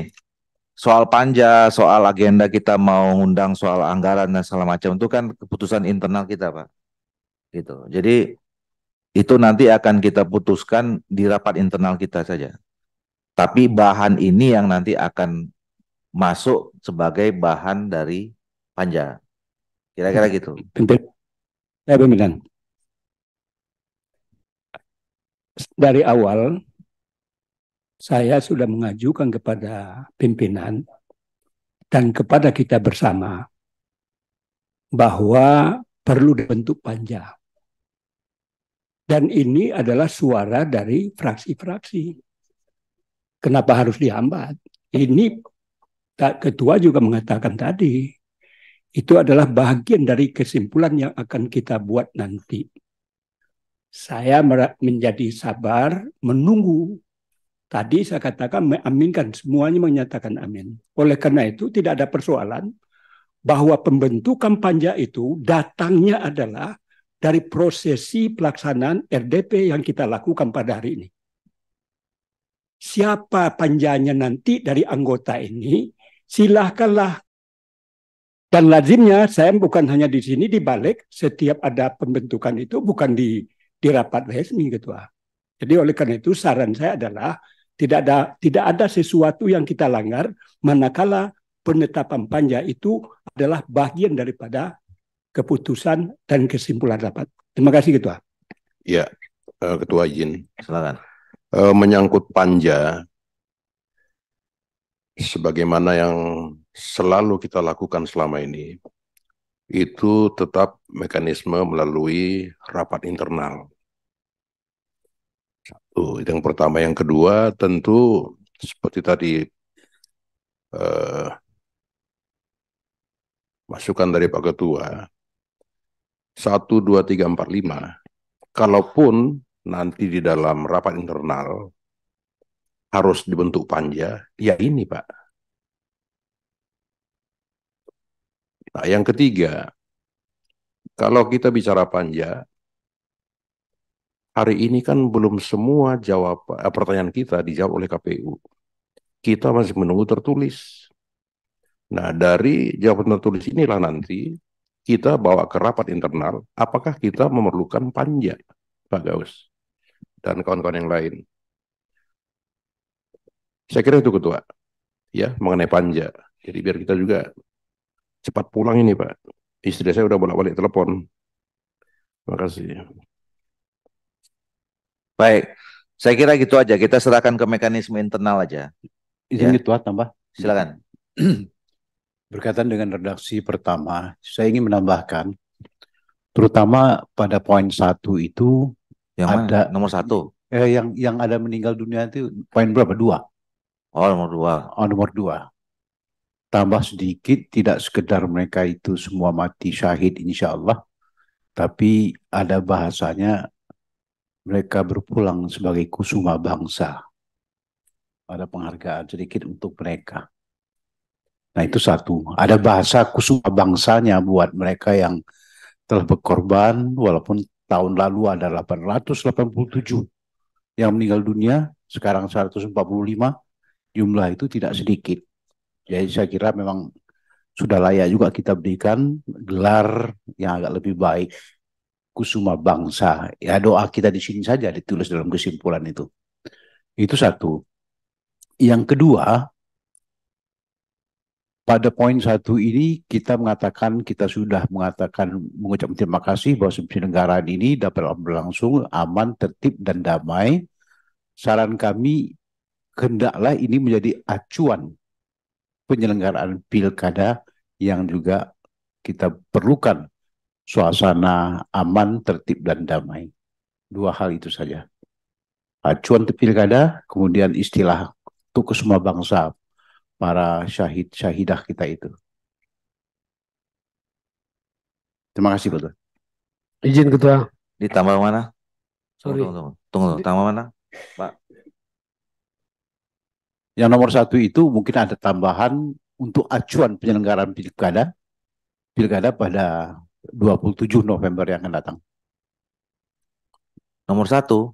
[SPEAKER 4] soal panja, soal agenda kita mau undang soal anggaran dan segala macam itu kan keputusan internal kita, Pak. Gitu. Jadi itu nanti akan kita putuskan di rapat internal kita saja. Tapi bahan ini yang nanti akan masuk sebagai bahan dari panja. Kira-kira gitu. Ya, pimpinan. Eh,
[SPEAKER 7] dari awal saya sudah mengajukan kepada pimpinan dan kepada kita bersama bahwa perlu dibentuk panja. Dan ini adalah suara dari fraksi-fraksi. Kenapa harus dihambat? Ini ketua juga mengatakan tadi, itu adalah bagian dari kesimpulan yang akan kita buat nanti. Saya menjadi sabar menunggu Tadi saya katakan mengaminkan, semuanya menyatakan amin. Oleh karena itu tidak ada persoalan bahwa pembentukan panja itu datangnya adalah dari prosesi pelaksanaan RDP yang kita lakukan pada hari ini. Siapa panjanya nanti dari anggota ini, silahkanlah. Dan lazimnya saya bukan hanya di sini, di balik setiap ada pembentukan itu bukan di, di rapat resmi gitu. Jadi oleh karena itu saran saya adalah tidak ada tidak ada sesuatu yang kita langgar manakala penetapan panja itu adalah bagian daripada keputusan dan kesimpulan rapat. Terima kasih Ketua.
[SPEAKER 6] Ya, eh, Ketua izin. Silakan. Eh, menyangkut panja sebagaimana yang selalu kita lakukan selama ini itu tetap mekanisme melalui rapat internal itu yang pertama, yang kedua tentu seperti tadi eh, masukan dari Pak Ketua satu dua tiga empat lima. Kalaupun nanti di dalam rapat internal harus dibentuk panja, ya ini Pak. Nah, yang ketiga, kalau kita bicara panja, hari ini kan belum semua jawab eh, pertanyaan kita dijawab oleh KPU. Kita masih menunggu tertulis. Nah, dari jawaban tertulis inilah nanti kita bawa ke rapat internal apakah kita memerlukan panja, Pak Gaus, dan kawan-kawan yang lain. Saya kira itu ketua, ya, mengenai panja. Jadi biar kita juga cepat pulang ini, Pak. Istri saya udah bolak-balik telepon. Terima kasih.
[SPEAKER 4] Baik, saya kira gitu aja. Kita serahkan ke mekanisme internal aja. Izin ya. gitu tambah. Silakan. Berkaitan dengan redaksi
[SPEAKER 8] pertama, saya ingin menambahkan, terutama pada poin satu itu yang ada nomor satu. Eh, yang yang ada meninggal dunia itu poin berapa? Dua. Oh nomor dua. Oh nomor dua. Tambah sedikit, tidak sekedar mereka itu semua mati syahid, insya Allah, tapi ada bahasanya mereka berpulang sebagai kusuma bangsa. Ada penghargaan sedikit untuk mereka. Nah itu satu. Ada bahasa kusuma bangsanya buat mereka yang telah berkorban walaupun tahun lalu ada 887 yang meninggal dunia, sekarang 145, jumlah itu tidak sedikit. Jadi saya kira memang sudah layak juga kita berikan gelar yang agak lebih baik kusuma bangsa. Ya doa kita di sini saja ditulis dalam kesimpulan itu. Itu satu. Yang kedua, pada poin satu ini kita mengatakan kita sudah mengatakan mengucapkan terima kasih bahwa penyelenggaraan ini dapat berlangsung aman, tertib dan damai. Saran kami hendaklah ini menjadi acuan penyelenggaraan pilkada yang juga kita perlukan suasana aman, tertib, dan damai. Dua hal itu saja. Acuan pilkada, kemudian istilah untuk ke semua bangsa, para syahid-syahidah kita itu.
[SPEAKER 4] Terima kasih, Betul. Izin Ketua. Ditambah mana? Sorry. Tunggu, tunggu, tunggu. tunggu. Tambah mana, Pak?
[SPEAKER 8] Yang nomor satu itu mungkin ada tambahan untuk acuan penyelenggaraan pilkada, pilkada pada 27 November yang akan datang. Nomor satu.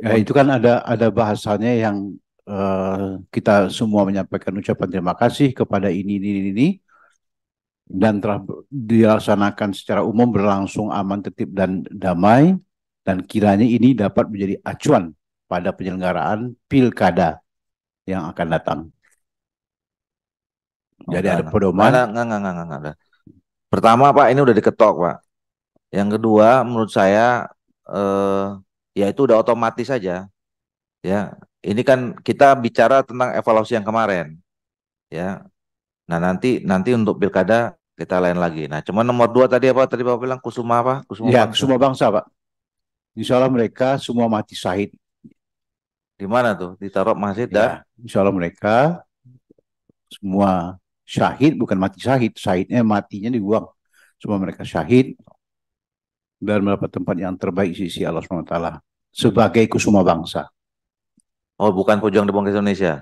[SPEAKER 8] Ya, itu kan ada ada bahasanya yang uh, kita semua menyampaikan ucapan terima kasih kepada ini ini ini dan telah dilaksanakan secara umum berlangsung aman tertib dan damai dan kiranya ini dapat menjadi acuan pada penyelenggaraan pilkada
[SPEAKER 4] yang akan datang. Jadi ada pedoman. Pertama Pak ini udah diketok Pak. Yang kedua menurut saya eh, ya itu udah otomatis saja. Ya, ini kan kita bicara tentang evaluasi yang kemarin. Ya. Nah, nanti nanti untuk pilkada kita lain lagi. Nah, cuma nomor dua tadi apa? Tadi Bapak bilang Kusuma apa? Kusuma ya, bangsa.
[SPEAKER 8] Kusuma bangsa, Pak. Insya Allah mereka semua mati syahid.
[SPEAKER 4] Di mana tuh? ditaruh Masjid ya, dah?
[SPEAKER 8] Insya Allah mereka semua syahid bukan mati syahid, syahidnya matinya dibuang. Cuma mereka syahid dan mendapat tempat yang terbaik sisi Allah SWT sebagai kusuma bangsa.
[SPEAKER 4] Oh, bukan pejuang demokrasi Indonesia.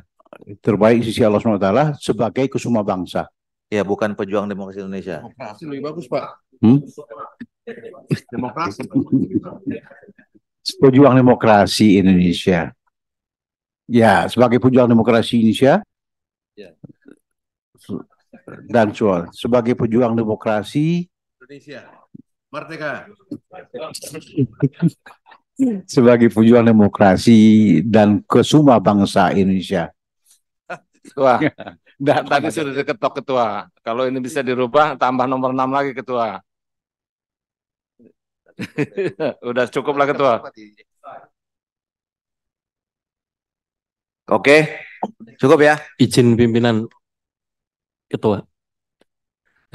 [SPEAKER 8] Terbaik sisi Allah SWT sebagai kusuma bangsa.
[SPEAKER 4] Ya, bukan pejuang demokrasi Indonesia. Demokrasi lebih bagus, Pak. Hmm? Demokrasi.
[SPEAKER 8] pejuang demokrasi Indonesia. Ya, sebagai pejuang demokrasi Indonesia, ya. Dan Damsual sebagai pejuang demokrasi
[SPEAKER 6] Indonesia merdeka
[SPEAKER 8] sebagai pejuang demokrasi dan kesuma bangsa Indonesia.
[SPEAKER 3] Wah, dan tadi sudah diketok ketua. Kalau ini bisa dirubah, tambah nomor 6 lagi ketua. Udah cukup lah ketua.
[SPEAKER 2] Oke, cukup ya. Izin pimpinan ketua.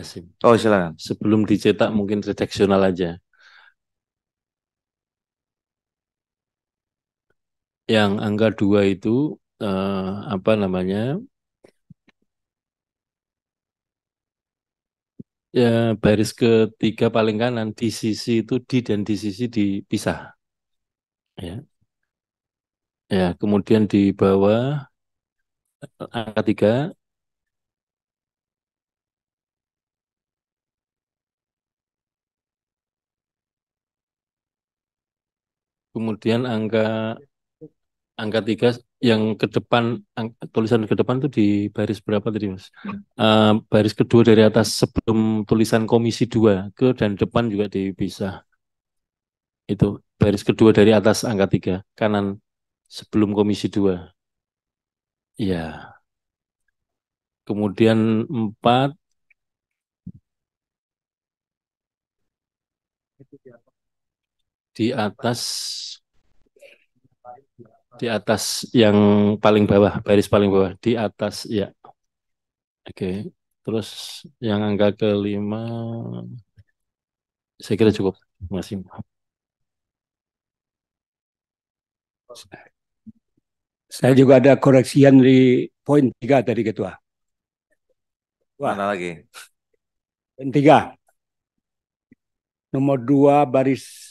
[SPEAKER 2] Asim. Oh silakan. Sebelum dicetak mungkin redaksional aja. Yang angka dua itu uh, apa namanya? Ya, baris ketiga paling kanan di sisi itu di dan di sisi dipisah. Ya. Ya, kemudian di bawah eh, angka tiga kemudian angka angka tiga yang ke depan tulisan ke depan tuh di baris berapa tadi mas? Uh, baris kedua dari atas sebelum tulisan komisi dua ke dan depan juga dipisah. Itu baris kedua dari atas angka tiga kanan sebelum komisi dua. Ya. Kemudian empat. Itu di di atas di atas yang paling bawah baris paling bawah di atas ya oke okay. terus yang angka kelima saya kira cukup masih saya juga ada koreksian
[SPEAKER 7] di poin tiga tadi ketua Wah. mana lagi poin tiga nomor dua baris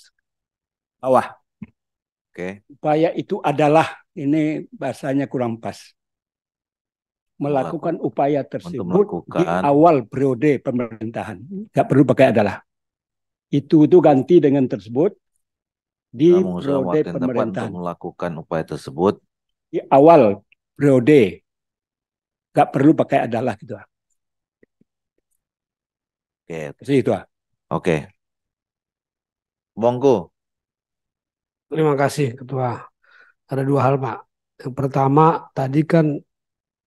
[SPEAKER 7] bawah. Oke. Okay. Upaya itu adalah ini bahasanya kurang pas. Melakukan upaya tersebut melakukan. di awal periode pemerintahan. Gak perlu pakai adalah. Itu itu ganti dengan tersebut di periode pemerintahan. Untuk
[SPEAKER 4] melakukan upaya tersebut
[SPEAKER 7] di awal periode. Gak perlu pakai adalah gitu. Oke. Okay. Itu. Ah. Oke. Okay. Monggo
[SPEAKER 5] Terima kasih Ketua. Ada dua hal Pak. Yang pertama tadi kan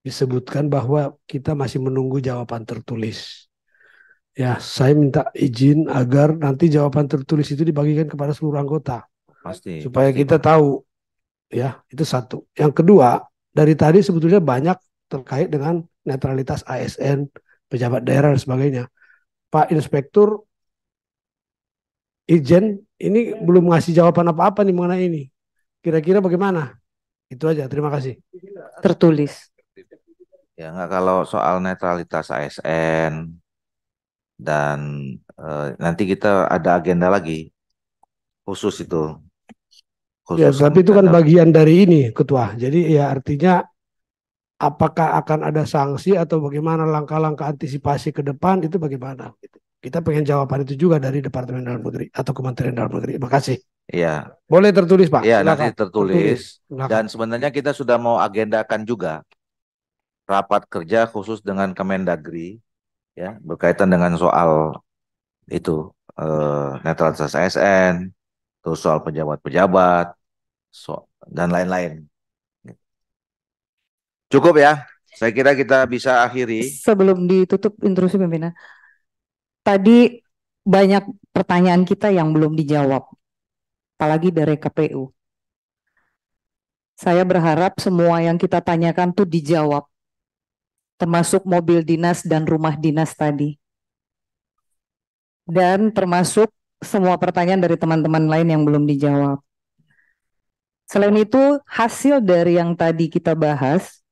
[SPEAKER 5] disebutkan bahwa kita masih menunggu jawaban tertulis. Ya, saya minta izin agar nanti jawaban tertulis itu dibagikan kepada seluruh anggota. Pasti. Supaya pasti, kita Pak. tahu. Ya, itu satu. Yang kedua, dari tadi sebetulnya banyak terkait dengan netralitas ASN, pejabat daerah dan sebagainya. Pak Inspektur Ijen ini belum ngasih jawaban apa-apa nih mengenai ini. Kira-kira bagaimana? Itu aja. Terima kasih. Tertulis.
[SPEAKER 4] Ya enggak kalau soal netralitas ASN dan eh, nanti kita ada agenda lagi khusus itu. Ya, khusus ya, tapi itu kan
[SPEAKER 5] bagian dari ini ketua. Jadi ya artinya apakah akan ada sanksi atau bagaimana langkah-langkah antisipasi ke depan itu bagaimana? Gitu kita pengen jawaban itu juga dari Departemen Dalam Negeri atau Kementerian Dalam Negeri. kasih. Iya. Boleh tertulis Pak. Iya nanti tertulis.
[SPEAKER 4] tertulis. Dan sebenarnya kita sudah mau agendakan juga rapat kerja khusus dengan Kemendagri ya berkaitan dengan soal itu eh, netralitas ASN, terus soal pejabat-pejabat, so, dan lain-lain. Cukup ya. Saya kira kita bisa akhiri.
[SPEAKER 1] Sebelum ditutup intrusi pimpinan, tadi banyak pertanyaan kita yang belum dijawab, apalagi dari KPU. Saya berharap semua yang kita tanyakan tuh dijawab, termasuk mobil dinas dan rumah dinas tadi. Dan termasuk semua pertanyaan dari teman-teman lain yang belum dijawab. Selain itu, hasil dari yang tadi kita bahas,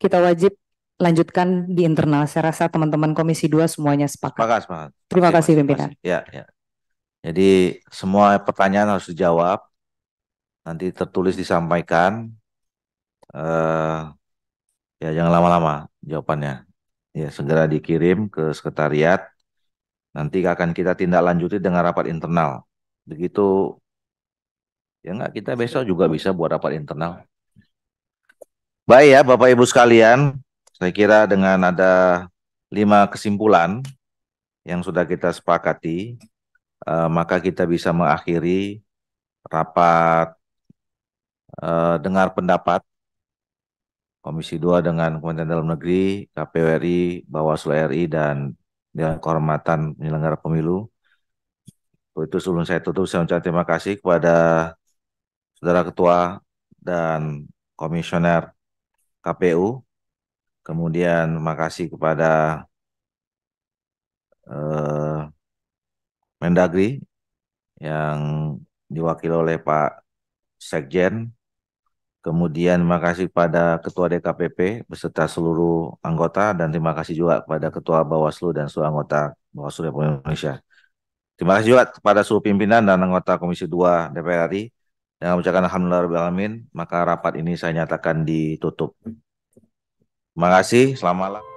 [SPEAKER 1] kita wajib lanjutkan di internal. Saya rasa teman-teman Komisi 2 semuanya sepakat. Sepakat,
[SPEAKER 4] sepakat. Terima kasih pimpinan. Ya, ya. Jadi semua pertanyaan harus dijawab. Nanti tertulis disampaikan. Uh, ya jangan lama-lama jawabannya. Ya segera dikirim ke sekretariat. Nanti akan kita tindak lanjuti dengan rapat internal. Begitu ya enggak kita besok juga bisa buat rapat internal. Baik ya Bapak Ibu sekalian, saya kira dengan ada lima kesimpulan yang sudah kita sepakati, eh, maka kita bisa mengakhiri rapat eh, dengar pendapat Komisi 2 dengan Kementerian Dalam Negeri, KPU RI, Bawaslu RI, dan Dewan Kehormatan Penyelenggara Pemilu. Itu sebelum saya tutup, saya ucapkan terima kasih kepada Saudara Ketua dan Komisioner KPU Kemudian terima kasih kepada eh, Mendagri yang diwakili oleh Pak Sekjen. Kemudian terima kasih kepada Ketua DKPP beserta seluruh anggota dan terima kasih juga kepada Ketua Bawaslu dan seluruh anggota Bawaslu Republik Indonesia. Terima kasih juga kepada seluruh pimpinan dan anggota Komisi 2 DPR RI. Dengan mengucapkan Alhamdulillah Alamin, maka rapat ini saya nyatakan ditutup. Terima kasih, selamat malam.